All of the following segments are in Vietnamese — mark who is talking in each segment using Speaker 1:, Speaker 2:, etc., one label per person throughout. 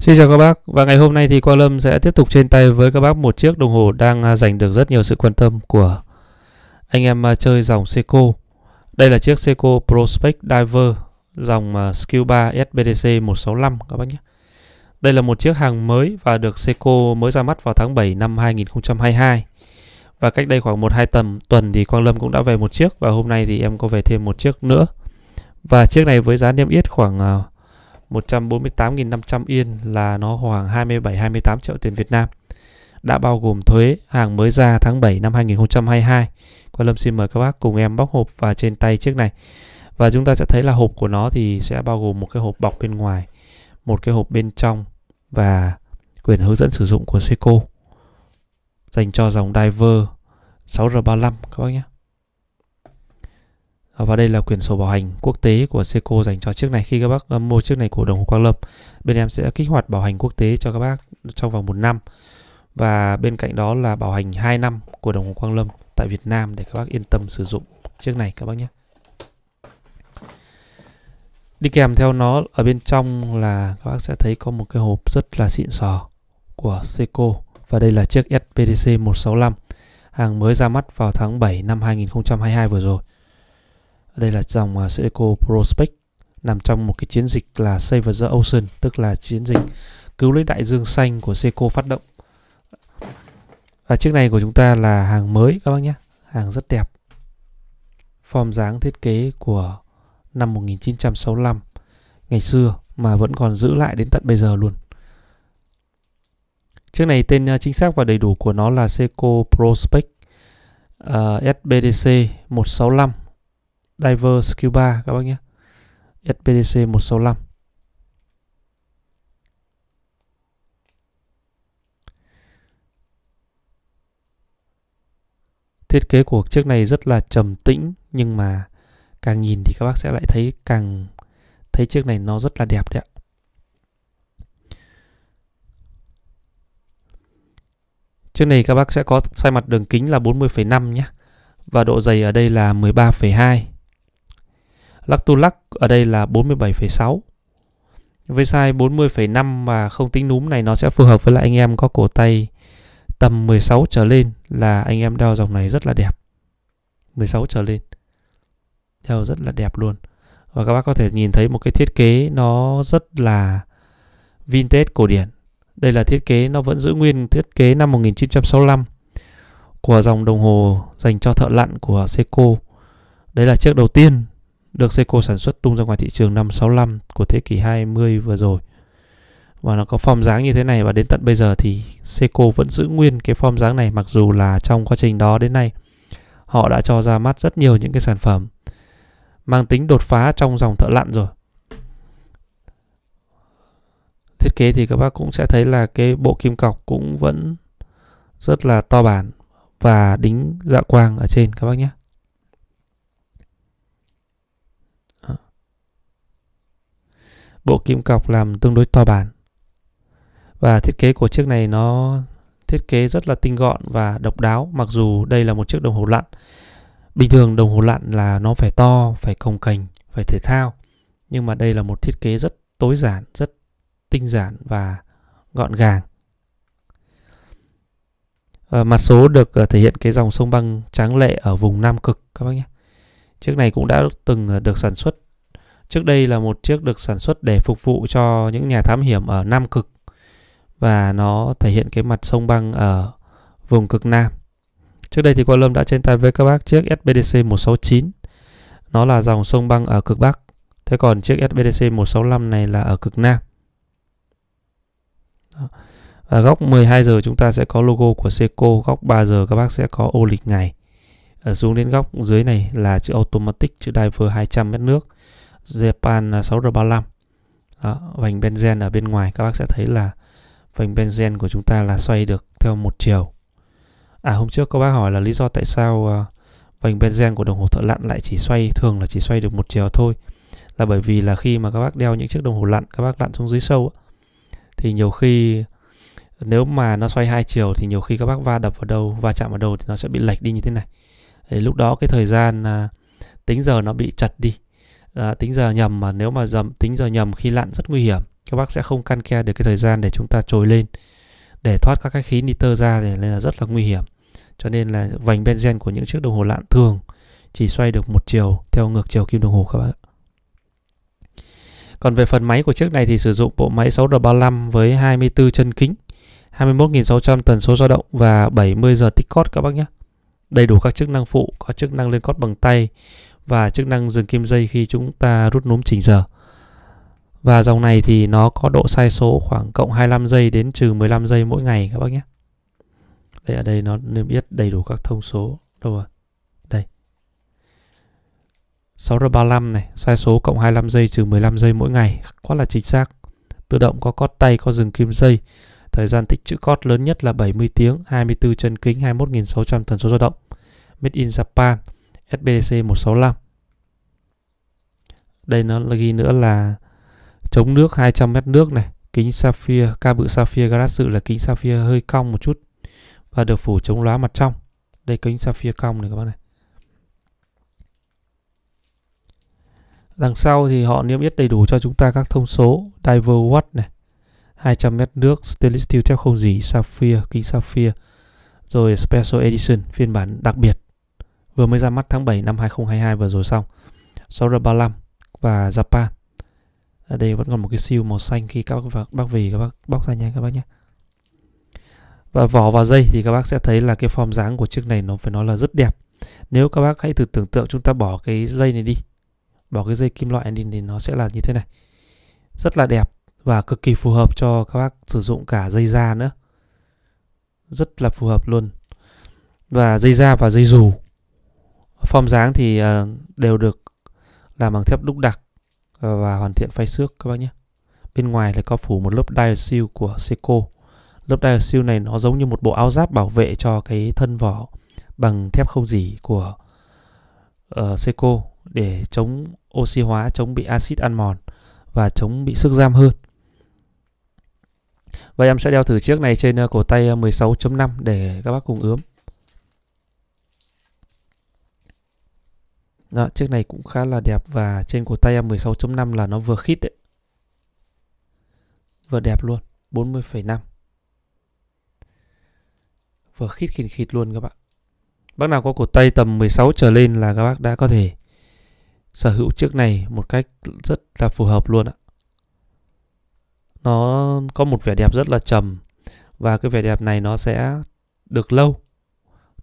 Speaker 1: Xin chào các bác và ngày hôm nay thì Quang Lâm sẽ tiếp tục trên tay với các bác một chiếc đồng hồ đang giành à, được rất nhiều sự quan tâm của anh em à, chơi dòng Seiko. Đây là chiếc Seiko Prospect Diver dòng à, Skill3 SBDC 165 các bác nhé. Đây là một chiếc hàng mới và được Seiko mới ra mắt vào tháng 7 năm 2022. Và cách đây khoảng 1-2 tầm tuần thì Quang Lâm cũng đã về một chiếc và hôm nay thì em có về thêm một chiếc nữa. Và chiếc này với giá niêm yết khoảng 148.500 yên là nó khoảng 27-28 triệu tiền Việt Nam đã bao gồm thuế hàng mới ra tháng 7 năm 2022. Quang Lâm xin mời các bác cùng em bóc hộp và trên tay chiếc này. Và chúng ta sẽ thấy là hộp của nó thì sẽ bao gồm một cái hộp bọc bên ngoài, một cái hộp bên trong và quyển hướng dẫn sử dụng của Seiko dành cho dòng diver 6R35 các bác nhé và đây là quyển sổ bảo hành quốc tế của Seiko dành cho chiếc này khi các bác mua chiếc này của đồng hồ Quang Lâm bên em sẽ kích hoạt bảo hành quốc tế cho các bác trong vòng một năm và bên cạnh đó là bảo hành 2 năm của đồng hồ Quang Lâm tại Việt Nam để các bác yên tâm sử dụng chiếc này các bác nhé đi kèm theo nó ở bên trong là các bác sẽ thấy có một cái hộp rất là xịn sò của Seiko và đây là chiếc SPDC 165 hàng mới ra mắt vào tháng 7 năm 2022 vừa rồi đây là dòng à, Sedeco Prospect nằm trong một cái chiến dịch là Save the Ocean tức là chiến dịch cứu lấy đại dương xanh của Seco phát động và chiếc này của chúng ta là hàng mới các bác nhé hàng rất đẹp form dáng thiết kế của năm 1965 ngày xưa mà vẫn còn giữ lại đến tận bây giờ luôn chiếc này tên à, chính xác và đầy đủ của nó là Seco Prospect uh, SBDC 165 Diver Skill 3 các bác nhé. SPDC 165. Thiết kế của chiếc này rất là trầm tĩnh nhưng mà càng nhìn thì các bác sẽ lại thấy càng thấy chiếc này nó rất là đẹp đấy ạ. Chiếc này các bác sẽ có size mặt đường kính là 40,5 nhé. Và độ dày ở đây là 13,2 Lắc tu lắc ở đây là 47,6. Với size 40,5 mà không tính núm này nó sẽ phù hợp với lại anh em có cổ tay tầm 16 trở lên là anh em đeo dòng này rất là đẹp. 16 trở lên. Đeo rất là đẹp luôn. Và các bác có thể nhìn thấy một cái thiết kế nó rất là vintage cổ điển. Đây là thiết kế nó vẫn giữ nguyên thiết kế năm 1965 của dòng đồng hồ dành cho thợ lặn của Seiko. Đấy là chiếc đầu tiên được Seiko sản xuất tung ra ngoài thị trường năm 65 của thế kỷ 20 vừa rồi. Và nó có form dáng như thế này và đến tận bây giờ thì Seiko vẫn giữ nguyên cái form dáng này mặc dù là trong quá trình đó đến nay họ đã cho ra mắt rất nhiều những cái sản phẩm mang tính đột phá trong dòng thợ lặn rồi. Thiết kế thì các bác cũng sẽ thấy là cái bộ kim cọc cũng vẫn rất là to bản và đính dạ quang ở trên các bác nhé. bộ kim cọc làm tương đối to bản và thiết kế của chiếc này nó thiết kế rất là tinh gọn và độc đáo mặc dù đây là một chiếc đồng hồ lặn bình thường đồng hồ lặn là nó phải to phải cồng cành phải thể thao nhưng mà đây là một thiết kế rất tối giản rất tinh giản và gọn gàng à, mặt số được ờ, thể hiện cái dòng sông băng tráng lệ ở vùng nam cực các bác nhé chiếc này cũng đã từng ờ, được sản xuất Trước đây là một chiếc được sản xuất để phục vụ cho những nhà thám hiểm ở Nam Cực và nó thể hiện cái mặt sông băng ở vùng cực Nam. Trước đây thì Quang Lâm đã trên tay với các bác chiếc SBDC 169. Nó là dòng sông băng ở cực Bắc. Thế còn chiếc SBDC 165 này là ở cực Nam. Và góc 12 giờ chúng ta sẽ có logo của Seiko, góc 3 giờ các bác sẽ có ô lịch ngày. Ở xuống đến góc dưới này là chữ automatic, chữ diver 200 mét nước. Japan 6R35 Đó, vành benzen ở bên ngoài các bác sẽ thấy là vành benzen của chúng ta là xoay được theo một chiều à hôm trước các bác hỏi là lý do tại sao ờ, vành benzen của đồng hồ thợ lặn lại chỉ xoay thường là chỉ xoay được một chiều thôi là bởi vì là khi mà các bác đeo những chiếc đồng hồ lặn các bác lặn xuống dưới sâu thì nhiều khi nếu mà nó xoay hai chiều thì nhiều khi các bác va đập vào đầu va chạm vào đầu thì nó sẽ bị lệch đi như thế này thì lúc đó cái thời gian à, tính giờ nó bị chặt đi à, tính giờ nhầm mà nếu mà dầm tính giờ nhầm khi lặn rất nguy hiểm các bác sẽ không can ke được cái thời gian để chúng ta trồi lên để thoát các cái khí nitơ ra để nên là rất là nguy hiểm cho nên là vành benzen của những chiếc đồng hồ lặn thường chỉ xoay được một chiều theo ngược chiều kim đồng hồ các bạn còn về phần máy của chiếc này thì sử dụng bộ máy 6R35 với 24 chân kính 21.600 tần số dao động và 70 giờ tích cót các bác nhé đầy đủ các chức năng phụ có chức năng lên cót bằng tay và chức năng dừng kim dây khi chúng ta rút núm chỉnh giờ. Và dòng này thì nó có độ sai số khoảng cộng 25 giây đến trừ 15 giây mỗi ngày các bác nhé. Đây ở đây nó niêm yết đầy đủ các thông số. Đâu rồi? Đây. 6R35 này, sai số cộng 25 giây trừ 15 giây mỗi ngày. Quá là chính xác. Tự động có cót tay, có dừng kim dây. Thời gian tích chữ cót lớn nhất là 70 tiếng, 24 chân kính, 21.600 tần số dao động. Made in Japan. SBDC 165 đây nó ghi nữa là chống nước 200 mét nước này kính sapphire ca bự sapphire glass sự là kính sapphire hơi cong một chút và được phủ chống lóa mặt trong đây kính sapphire cong này các bạn này đằng sau thì họ niêm yết đầy đủ cho chúng ta các thông số diver watt này 200 mét nước stainless steel thép không gì, sapphire kính sapphire rồi special edition phiên bản đặc biệt vừa mới ra mắt tháng 7 năm 2022 vừa rồi xong Sora 35 và Japan ở đây vẫn còn một cái siêu màu xanh khi các bác, bác vì các bác bóc ra nha các bác nhé và vỏ và dây thì các bác sẽ thấy là cái form dáng của chiếc này nó phải nói là rất đẹp nếu các bác hãy thử tưởng tượng chúng ta bỏ cái dây này đi bỏ cái dây kim loại này đi thì nó sẽ là như thế này rất là đẹp và cực kỳ phù hợp cho các bác sử dụng cả dây da nữa rất là phù hợp luôn và dây da và dây dù form dáng thì ờ, đều được làm bằng thép đúc đặc ờ, và hoàn thiện phay xước các bác nhé bên ngoài là có phủ một lớp seal của Seiko lớp seal này nó giống như một bộ áo giáp bảo vệ cho cái thân vỏ bằng thép không dỉ của uh, ờ, Seiko để chống oxy hóa, chống bị axit ăn mòn và chống bị sức giam hơn. Vậy em sẽ đeo thử chiếc này trên cổ tay 16.5 để các bác cùng ướm. Đó, chiếc này cũng khá là đẹp và trên của tay em 16.5 là nó vừa khít đấy. Vừa đẹp luôn, 40,5. Vừa khít khịt khít luôn các bạn. Bác nào có cổ tay tầm 16 trở lên là các bác đã có thể sở hữu chiếc này một cách rất là phù hợp luôn ạ. Nó có một vẻ đẹp rất là trầm và cái vẻ đẹp này nó sẽ được lâu.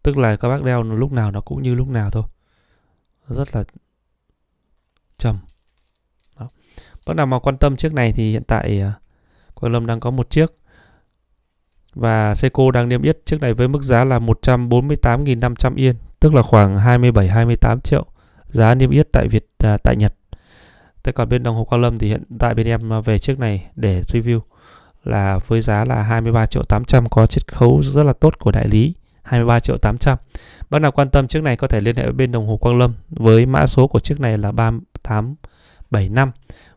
Speaker 1: Tức là các bác đeo lúc nào nó cũng như lúc nào thôi rất là trầm Đó. bác nào mà quan tâm chiếc này thì hiện tại à, Quang Lâm đang có một chiếc và Seiko đang niêm yết chiếc này với mức giá là 148.500 yên tức là khoảng 27-28 triệu giá niêm yết tại Việt à, tại Nhật Thế còn bên đồng hồ Quang Lâm thì hiện tại bên em à, về chiếc này để review là với giá là 23 triệu 800 có chiết khấu rất là tốt của đại lý 23 triệu 800. Bác nào quan tâm chiếc này có thể liên hệ với bên đồng hồ Quang Lâm với mã số của chiếc này là 3875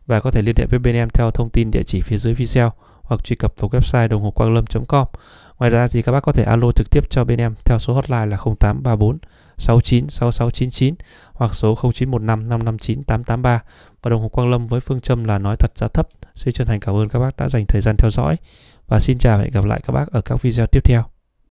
Speaker 1: và có thể liên hệ với bên em theo thông tin địa chỉ phía dưới video hoặc truy cập vào website đồng hồ quang lâm.com. Ngoài ra thì các bác có thể alo trực tiếp cho bên em theo số hotline là 0834 69 6699 hoặc số 0915 559 883 và đồng hồ quang lâm với phương châm là nói thật giá thấp. Xin chân thành cảm ơn các bác đã dành thời gian theo dõi và xin chào và hẹn gặp lại các bác ở các video tiếp theo.